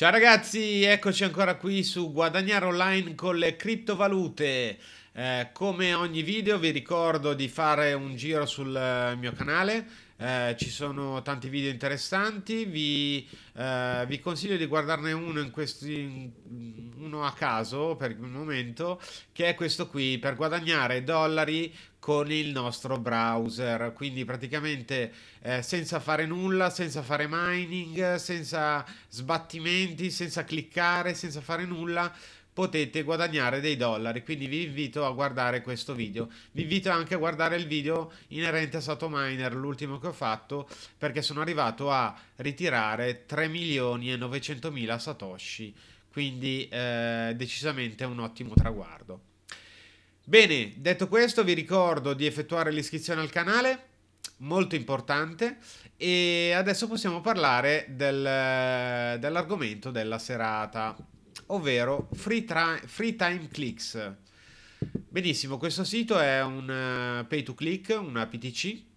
Ciao ragazzi, eccoci ancora qui su Guadagnare Online con le criptovalute. Eh, come ogni video vi ricordo di fare un giro sul eh, mio canale, eh, ci sono tanti video interessanti, vi, eh, vi consiglio di guardarne uno, questi, uno a caso per il momento, che è questo qui, per guadagnare dollari con il nostro browser quindi praticamente eh, senza fare nulla senza fare mining senza sbattimenti senza cliccare senza fare nulla potete guadagnare dei dollari quindi vi invito a guardare questo video vi invito anche a guardare il video inerente a Satominer l'ultimo che ho fatto perché sono arrivato a ritirare 3 milioni e 900 mila satoshi quindi eh, decisamente un ottimo traguardo bene detto questo vi ricordo di effettuare l'iscrizione al canale molto importante e adesso possiamo parlare del, dell'argomento della serata ovvero Free, Tra- Free Time Clicks. Benissimo, questo sito è un eh, pay to click, un PTC.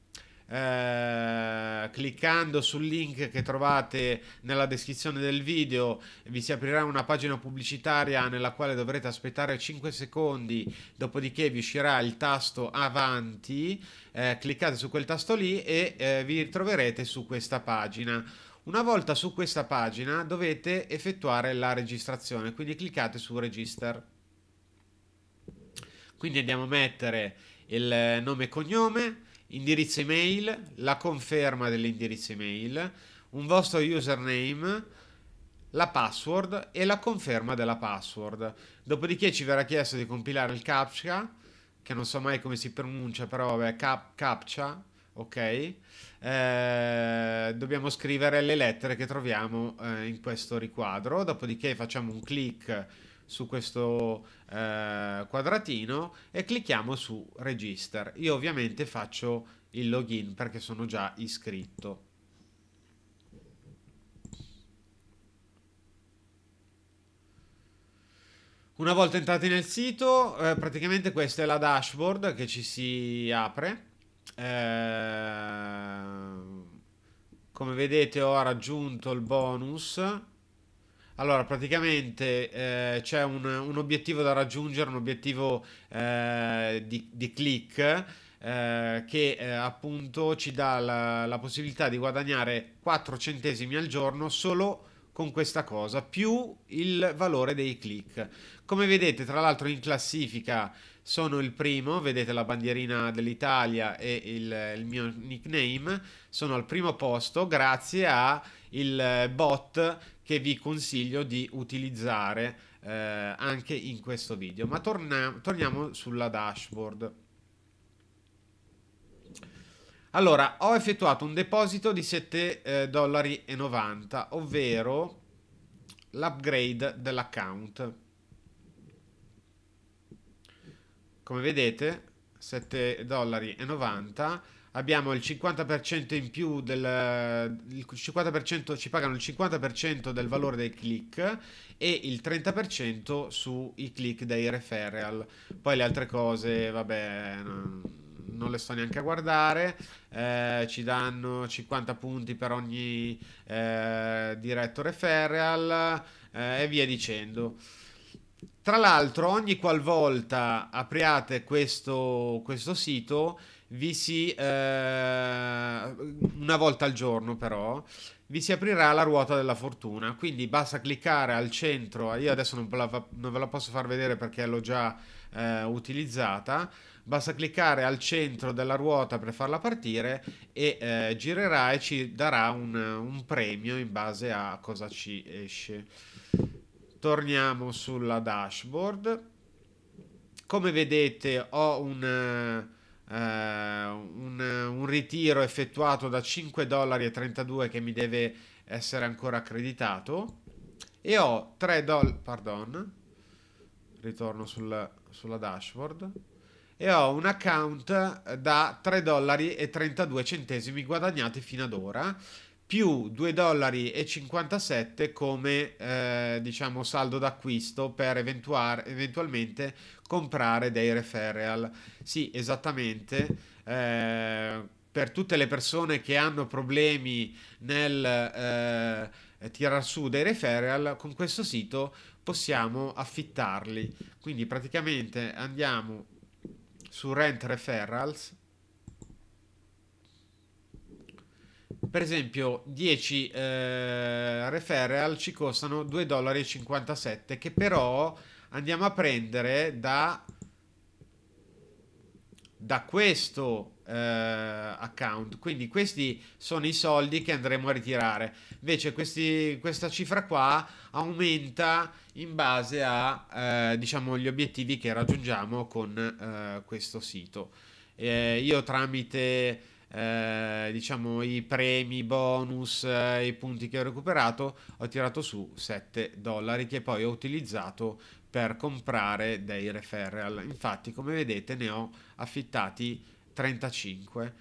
Eh, cliccando sul link che trovate nella descrizione del video vi si aprirà una pagina pubblicitaria nella quale dovrete aspettare 5 secondi, dopodiché vi uscirà il tasto avanti, eh, cliccate su quel tasto lì e eh, vi ritroverete su questa pagina una volta su questa pagina dovete effettuare la registrazione, quindi cliccate su Register. Quindi andiamo a mettere il nome e cognome, indirizzo email, la conferma dell'indirizzo email, un vostro username, la password e la conferma della password. Dopodiché ci verrà chiesto di compilare il CAPTCHA, che non so mai come si pronuncia, però vabbè, CAPTCHA, ok? Eh, dobbiamo scrivere le lettere che troviamo eh, in questo riquadro, dopodiché facciamo un clic su questo eh, quadratino e clicchiamo su register. Io ovviamente faccio il login perché sono già iscritto. Una volta entrati nel sito, eh, praticamente questa è la dashboard che ci si apre Ehm, come vedete ho raggiunto il bonus. Allora, praticamente eh, c'è un, un, obiettivo da raggiungere, un obiettivo eh, di, di, click eh, che eh, appunto ci dà la, la possibilità di guadagnare 4 centesimi al giorno solo con questa cosa, più il valore dei click. Come vedete, tra l'altro in classifica sono il primo, vedete la bandierina dell'Italia e il, il, mio nickname, sono al primo posto grazie al bot che vi consiglio di utilizzare eh, anche in questo video. Ma torna, torniamo sulla dashboard. Allora, ho effettuato un deposito di 7,90 eh, dollari, ovvero l'upgrade dell'account. Come vedete, 7,90 dollari abbiamo il 50% in più del 50% ci pagano il 50% del valore dei click e il 30% sui click dei referral. Poi le altre cose, vabbè, non le sto neanche a guardare. Eh, ci danno 50 punti per ogni eh, diretto referral eh, e via dicendo. Tra l'altro, ogni qualvolta apriate questo, questo sito, vi si eh, una volta al giorno però vi si aprirà la ruota della fortuna quindi basta cliccare al centro io adesso non, la, non ve la posso far vedere perché l'ho già eh, utilizzata basta cliccare al centro della ruota per farla partire e eh, girerà e ci darà un, un premio in base a cosa ci esce torniamo sulla dashboard come vedete ho un eh, un, un, ritiro effettuato da 5 dollari e 32 che mi deve essere ancora accreditato e ho 3 dollari, pardon, ritorno sul, sulla dashboard e ho un account da 3 dollari e 32 centesimi guadagnati fino ad ora più 2,57 dollari come eh, diciamo saldo d'acquisto per eventuar- eventualmente comprare dei referral. Sì, esattamente. Eh, per tutte le persone che hanno problemi nel eh, tirar su dei referral, con questo sito possiamo affittarli. Quindi praticamente andiamo su Rent Referrals Per esempio, 10 eh, referral ci costano 2,57 dollari, che però andiamo a prendere da, da questo eh, account. Quindi questi sono i soldi che andremo a ritirare. Invece questi, questa cifra qua aumenta in base a eh, diciamo, gli obiettivi che raggiungiamo con eh, questo sito. Eh, io tramite eh, diciamo i premi, bonus, eh, i punti che ho recuperato, ho tirato su 7 dollari che poi ho utilizzato per comprare dei referral. Infatti, come vedete, ne ho affittati 35.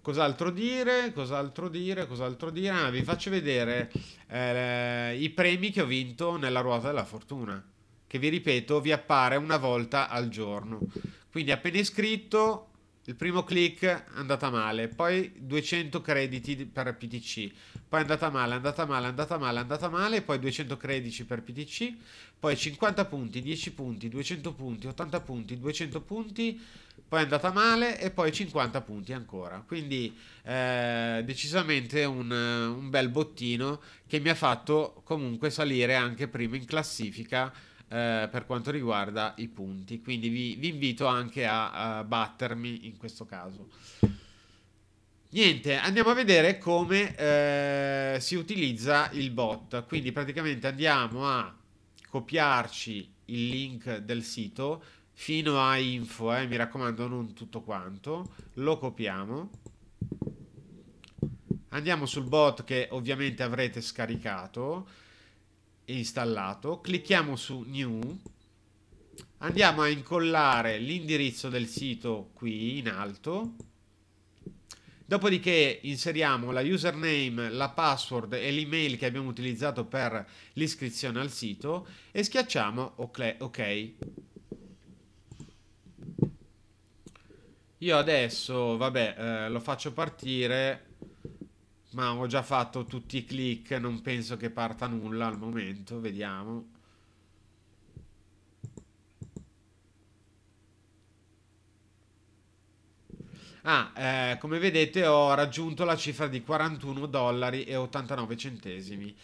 Cos'altro dire? Cos'altro dire? Cos'altro dire? Ah, vi faccio vedere eh, i premi che ho vinto nella ruota della fortuna. Che vi ripeto, vi appare una volta al giorno. Quindi appena iscritto il primo click è andata male, poi 200 crediti per PTC, poi è andata male, è andata male, è andata male, è andata male, poi 200 crediti per PTC, poi 50 punti, 10 punti, 200 punti, 80 punti, 200 punti, poi è andata male e poi 50 punti ancora. Quindi eh, decisamente un, un bel bottino che mi ha fatto comunque salire anche prima in classifica eh, per quanto riguarda i punti. Quindi vi, vi invito anche a, a, battermi in questo caso. Niente, andiamo a vedere come eh, si utilizza il bot. Quindi praticamente andiamo a copiarci il link del sito fino a info, eh, mi raccomando non tutto quanto, lo copiamo. Andiamo sul bot che ovviamente avrete scaricato installato, clicchiamo su New, andiamo a incollare l'indirizzo del sito qui in alto, dopodiché inseriamo la username, la password e l'email che abbiamo utilizzato per l'iscrizione al sito e schiacciamo OK. okay. Io adesso, vabbè, eh, lo faccio partire ma ho già fatto tutti i click, non penso che parta nulla al momento, vediamo. Ah, eh, come vedete ho raggiunto la cifra di 41 dollari e 89 centesimi.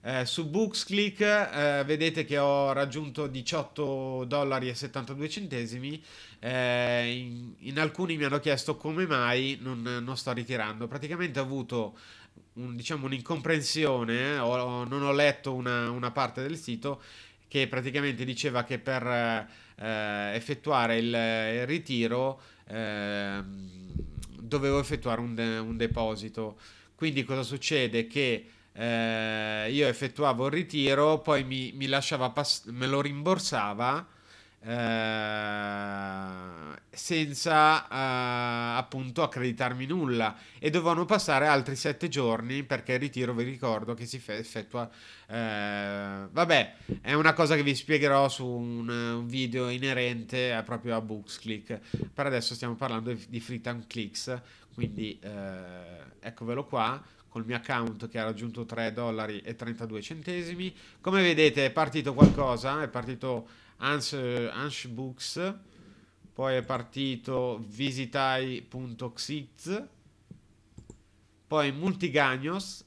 Eh, su BooksClick eh, vedete che ho raggiunto 18 dollari e 72 centesimi. Eh, in, in, alcuni mi hanno chiesto come mai non, non sto ritirando. Praticamente ho avuto un, diciamo un'incomprensione, eh, o non ho letto una, una, parte del sito che praticamente diceva che per eh, effettuare il, il ritiro eh, dovevo effettuare un, de- un, deposito. Quindi cosa succede? Che eh, io effettuavo il ritiro, poi mi, mi pas- me lo rimborsava eh, senza eh, appunto accreditarmi nulla e dovevano passare altri sette giorni perché il ritiro vi ricordo che si effettua eh, vabbè è una cosa che vi spiegherò su un, un video inerente a, proprio a Booksclick per adesso stiamo parlando di, di Free Time Clicks quindi eh, eccovelo qua col mio account che ha raggiunto 3 dollari e 32 centesimi. Come vedete è partito qualcosa, è partito Hans, Hans eh, Books, poi è partito visitai.xiz, poi Multigagnos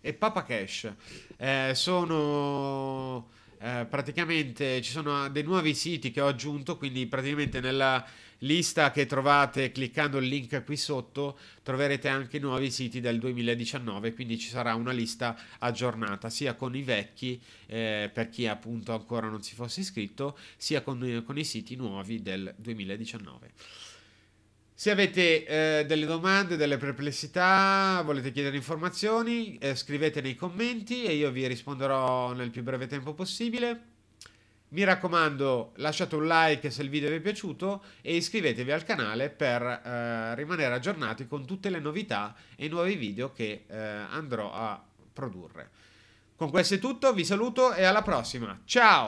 e Papa Cash. Eh, sono eh, praticamente ci sono ah, dei nuovi siti che ho aggiunto, quindi praticamente nella lista che trovate cliccando il link qui sotto troverete anche i nuovi siti del 2019, quindi ci sarà una lista aggiornata sia con i vecchi eh, per chi appunto ancora non si fosse iscritto, sia con, eh, con i siti nuovi del 2019. Se avete eh, delle domande, delle perplessità, volete chiedere informazioni, eh, scrivete nei commenti e io vi risponderò nel più breve tempo possibile. Mi raccomando, lasciate un like se il video vi è piaciuto e iscrivetevi al canale per eh, rimanere aggiornati con tutte le novità e i nuovi video che eh, andrò a produrre. Con questo è tutto, vi saluto e alla prossima. Ciao!